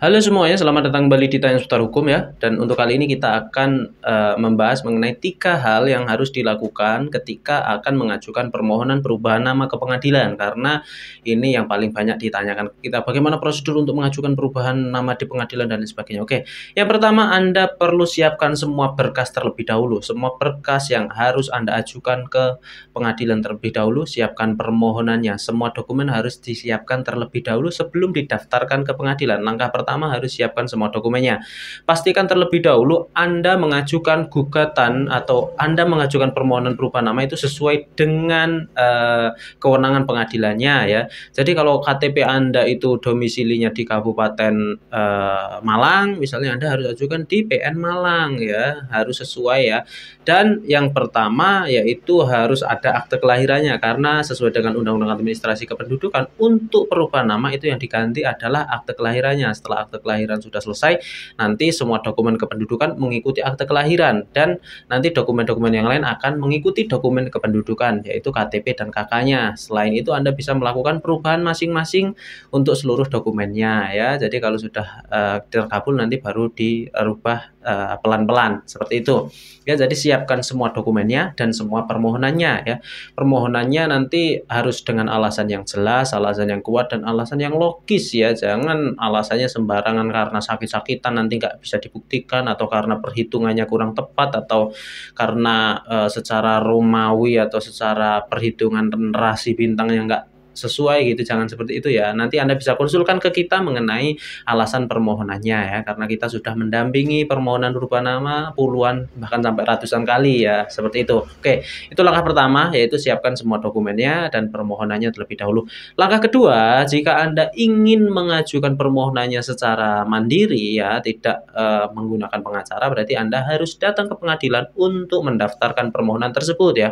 Halo semuanya, selamat datang kembali di Tanya Seputar Hukum ya. Dan untuk kali ini kita akan uh, membahas mengenai tiga hal yang harus dilakukan ketika akan mengajukan permohonan perubahan nama ke pengadilan. Karena ini yang paling banyak ditanyakan kita. Bagaimana prosedur untuk mengajukan perubahan nama di pengadilan dan sebagainya. Oke, yang pertama Anda perlu siapkan semua berkas terlebih dahulu. Semua berkas yang harus Anda ajukan ke pengadilan terlebih dahulu. Siapkan permohonannya. Semua dokumen harus disiapkan terlebih dahulu sebelum didaftarkan ke pengadilan. Langkah pertama pertama harus siapkan semua dokumennya. Pastikan terlebih dahulu Anda mengajukan gugatan atau Anda mengajukan permohonan perubahan nama itu sesuai dengan uh, kewenangan pengadilannya ya. Jadi kalau KTP Anda itu domisilinya di Kabupaten uh, Malang, misalnya Anda harus ajukan di PN Malang ya, harus sesuai ya. Dan yang pertama yaitu harus ada akte kelahirannya karena sesuai dengan Undang-Undang Administrasi Kependudukan untuk perubahan nama itu yang diganti adalah akte kelahirannya setelah akte kelahiran sudah selesai, nanti semua dokumen kependudukan mengikuti akte kelahiran dan nanti dokumen-dokumen yang lain akan mengikuti dokumen kependudukan yaitu KTP dan KK-nya. Selain itu Anda bisa melakukan perubahan masing-masing untuk seluruh dokumennya ya. Jadi kalau sudah uh, terkabul nanti baru dirubah Eh, pelan-pelan uh, seperti itu ya jadi siapkan semua dokumennya dan semua permohonannya ya permohonannya nanti harus dengan alasan yang jelas alasan yang kuat dan alasan yang logis ya jangan alasannya sembarangan karena sakit-sakitan nanti nggak bisa dibuktikan atau karena perhitungannya kurang tepat atau karena uh, secara Romawi atau secara perhitungan rasi bintang yang nggak sesuai gitu jangan seperti itu ya nanti anda bisa konsulkan ke kita mengenai alasan permohonannya ya karena kita sudah mendampingi permohonan berupa nama puluhan bahkan sampai ratusan kali ya seperti itu oke itu langkah pertama yaitu siapkan semua dokumennya dan permohonannya terlebih dahulu langkah kedua jika anda ingin mengajukan permohonannya secara mandiri ya tidak e, menggunakan pengacara berarti anda harus datang ke pengadilan untuk mendaftarkan permohonan tersebut ya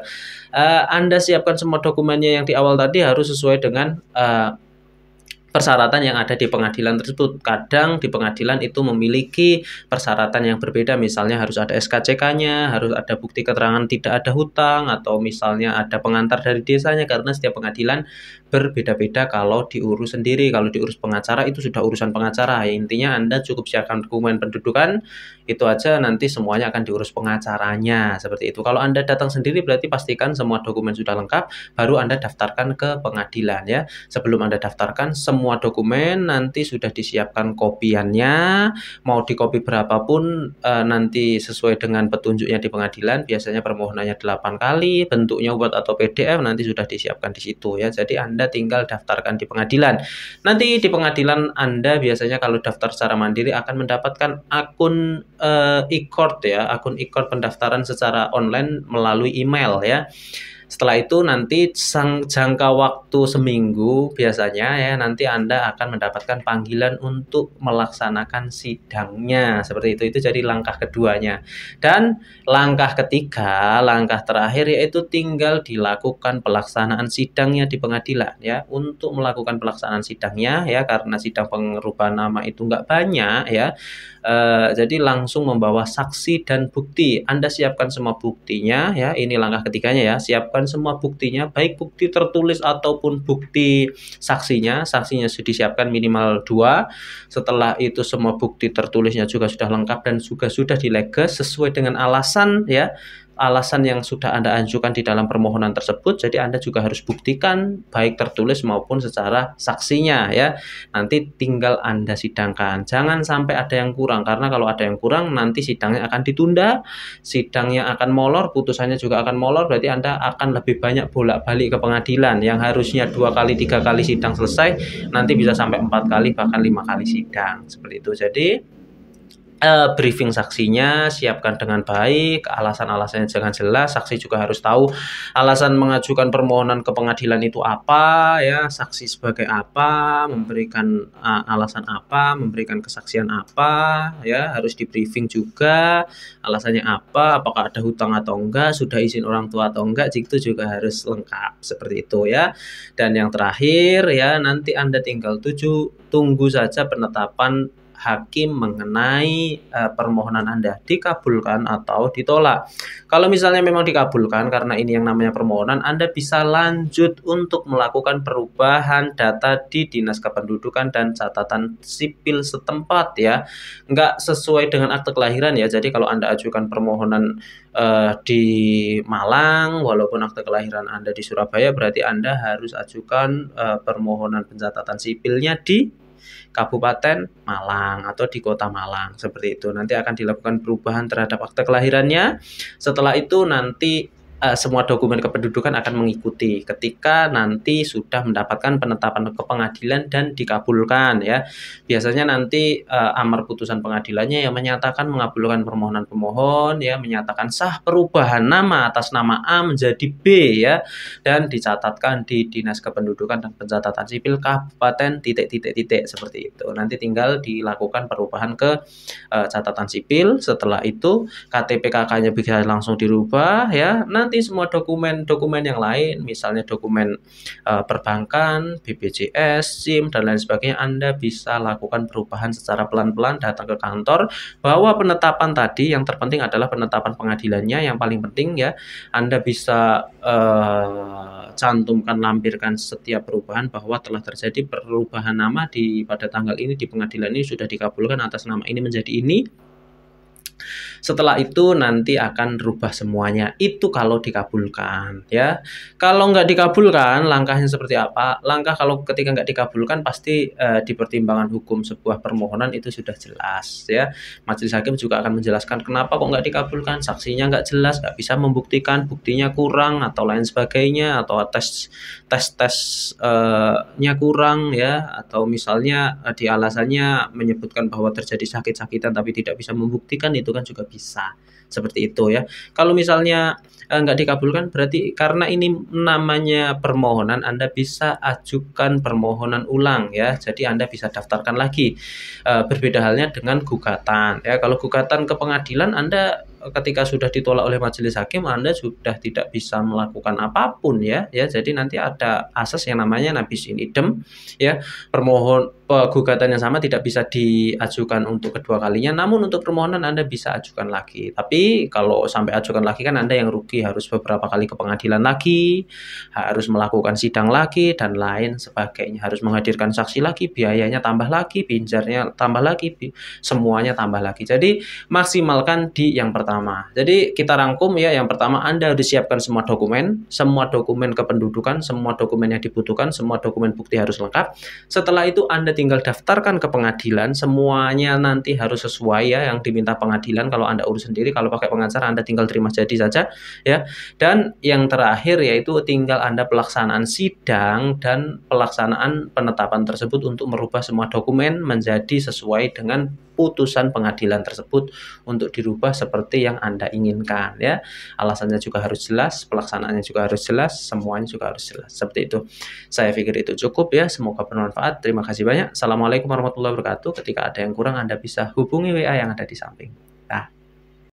e, anda siapkan semua dokumennya yang di awal tadi harus sesuai sesuai dengan uh, persyaratan yang ada di pengadilan tersebut. Kadang di pengadilan itu memiliki persyaratan yang berbeda, misalnya harus ada SKCK-nya, harus ada bukti keterangan tidak ada hutang, atau misalnya ada pengantar dari desanya, karena setiap pengadilan berbeda-beda kalau diurus sendiri. Kalau diurus pengacara itu sudah urusan pengacara. intinya Anda cukup siapkan dokumen pendudukan, itu aja nanti semuanya akan diurus pengacaranya, seperti itu. Kalau Anda datang sendiri berarti pastikan semua dokumen sudah lengkap, baru Anda daftarkan ke pengadilan ya. Sebelum Anda daftarkan, semua semua dokumen nanti sudah disiapkan kopiannya, mau dikopi berapapun e, nanti sesuai dengan petunjuknya di pengadilan, biasanya permohonannya 8 kali, bentuknya buat atau PDF nanti sudah disiapkan di situ ya. Jadi Anda tinggal daftarkan di pengadilan. Nanti di pengadilan Anda biasanya kalau daftar secara mandiri akan mendapatkan akun e, e ya, akun e-court pendaftaran secara online melalui email ya. Setelah itu nanti sang jangka waktu seminggu biasanya ya nanti Anda akan mendapatkan panggilan untuk melaksanakan sidangnya seperti itu. Itu jadi langkah keduanya. Dan langkah ketiga, langkah terakhir yaitu tinggal dilakukan pelaksanaan sidangnya di pengadilan ya. Untuk melakukan pelaksanaan sidangnya ya karena sidang pengerubahan nama itu enggak banyak ya. E, jadi langsung membawa saksi dan bukti. Anda siapkan semua buktinya ya. Ini langkah ketiganya ya. Siapkan semua buktinya baik bukti tertulis ataupun bukti saksinya saksinya sudah disiapkan minimal dua setelah itu semua bukti tertulisnya juga sudah lengkap dan juga sudah dileges sesuai dengan alasan ya alasan yang sudah Anda ajukan di dalam permohonan tersebut. Jadi Anda juga harus buktikan baik tertulis maupun secara saksinya ya. Nanti tinggal Anda sidangkan. Jangan sampai ada yang kurang karena kalau ada yang kurang nanti sidangnya akan ditunda, sidangnya akan molor, putusannya juga akan molor. Berarti Anda akan lebih banyak bolak-balik ke pengadilan yang harusnya dua kali tiga kali sidang selesai nanti bisa sampai empat kali bahkan lima kali sidang seperti itu. Jadi uh, briefing saksinya siapkan dengan baik alasan-alasannya jangan jelas saksi juga harus tahu alasan mengajukan permohonan ke pengadilan itu apa ya saksi sebagai apa memberikan uh, alasan apa memberikan kesaksian apa ya harus di briefing juga alasannya apa apakah ada hutang atau enggak sudah izin orang tua atau enggak itu juga harus lengkap seperti itu ya dan yang terakhir ya nanti anda tinggal tujuh tunggu saja penetapan hakim mengenai e, permohonan Anda dikabulkan atau ditolak. Kalau misalnya memang dikabulkan karena ini yang namanya permohonan, Anda bisa lanjut untuk melakukan perubahan data di Dinas Kependudukan dan catatan sipil setempat ya. Enggak sesuai dengan akte kelahiran ya. Jadi kalau Anda ajukan permohonan e, di Malang walaupun akte kelahiran Anda di Surabaya berarti Anda harus ajukan e, permohonan pencatatan sipilnya di Kabupaten Malang atau di Kota Malang seperti itu. Nanti akan dilakukan perubahan terhadap akte kelahirannya. Setelah itu nanti uh, semua dokumen kependudukan akan mengikuti ketika nanti sudah mendapatkan penetapan ke pengadilan dan dikabulkan ya. Biasanya nanti uh, amar putusan pengadilannya yang menyatakan mengabulkan permohonan pemohon ya, menyatakan sah perubahan nama atas nama A menjadi B ya dan dicatatkan di Dinas Kependudukan dan Pencatatan Sipil Kabupaten titik-titik-titik seperti itu. Nanti tinggal dilakukan perubahan ke uh, catatan sipil. Setelah itu KTP KK-nya bisa langsung dirubah ya. Nanti nanti semua dokumen-dokumen yang lain, misalnya dokumen uh, perbankan, BPJS, SIM dan lain sebagainya, Anda bisa lakukan perubahan secara pelan-pelan datang ke kantor bahwa penetapan tadi yang terpenting adalah penetapan pengadilannya yang paling penting ya. Anda bisa uh, cantumkan lampirkan setiap perubahan bahwa telah terjadi perubahan nama di pada tanggal ini di pengadilan ini sudah dikabulkan atas nama ini menjadi ini setelah itu nanti akan rubah semuanya. Itu kalau dikabulkan ya. Kalau nggak dikabulkan, langkahnya seperti apa? Langkah kalau ketika nggak dikabulkan pasti eh, di pertimbangan hukum sebuah permohonan itu sudah jelas ya. Majelis hakim juga akan menjelaskan kenapa kok nggak dikabulkan, saksinya nggak jelas, nggak bisa membuktikan, buktinya kurang atau lain sebagainya atau tes tes tesnya eh, kurang ya atau misalnya eh, di alasannya menyebutkan bahwa terjadi sakit-sakitan tapi tidak bisa membuktikan itu itu kan juga bisa seperti itu ya. Kalau misalnya eh, dikabulkan berarti karena ini namanya permohonan Anda bisa ajukan permohonan ulang ya. Jadi Anda bisa daftarkan lagi. Eh, berbeda halnya dengan gugatan ya. Kalau gugatan ke pengadilan Anda ketika sudah ditolak oleh majelis hakim Anda sudah tidak bisa melakukan apapun ya ya jadi nanti ada asas yang namanya nabis in idem ya permohon gugatan yang sama tidak bisa diajukan untuk kedua kalinya namun untuk permohonan Anda bisa ajukan lagi tapi kalau sampai ajukan lagi kan Anda yang rugi harus beberapa kali ke pengadilan lagi harus melakukan sidang lagi dan lain sebagainya harus menghadirkan saksi lagi biayanya tambah lagi pinjarnya tambah lagi semuanya tambah lagi jadi maksimalkan di yang pertama pertama. Jadi kita rangkum ya, yang pertama Anda harus siapkan semua dokumen, semua dokumen kependudukan, semua dokumen yang dibutuhkan, semua dokumen bukti harus lengkap. Setelah itu Anda tinggal daftarkan ke pengadilan, semuanya nanti harus sesuai ya yang diminta pengadilan kalau Anda urus sendiri, kalau pakai pengacara Anda tinggal terima jadi saja ya. Dan yang terakhir yaitu tinggal Anda pelaksanaan sidang dan pelaksanaan penetapan tersebut untuk merubah semua dokumen menjadi sesuai dengan putusan pengadilan tersebut untuk dirubah seperti yang Anda inginkan ya. Alasannya juga harus jelas, pelaksanaannya juga harus jelas, semuanya juga harus jelas. Seperti itu. Saya pikir itu cukup ya, semoga bermanfaat. Terima kasih banyak. Assalamualaikum warahmatullahi wabarakatuh. Ketika ada yang kurang Anda bisa hubungi WA yang ada di samping. Nah,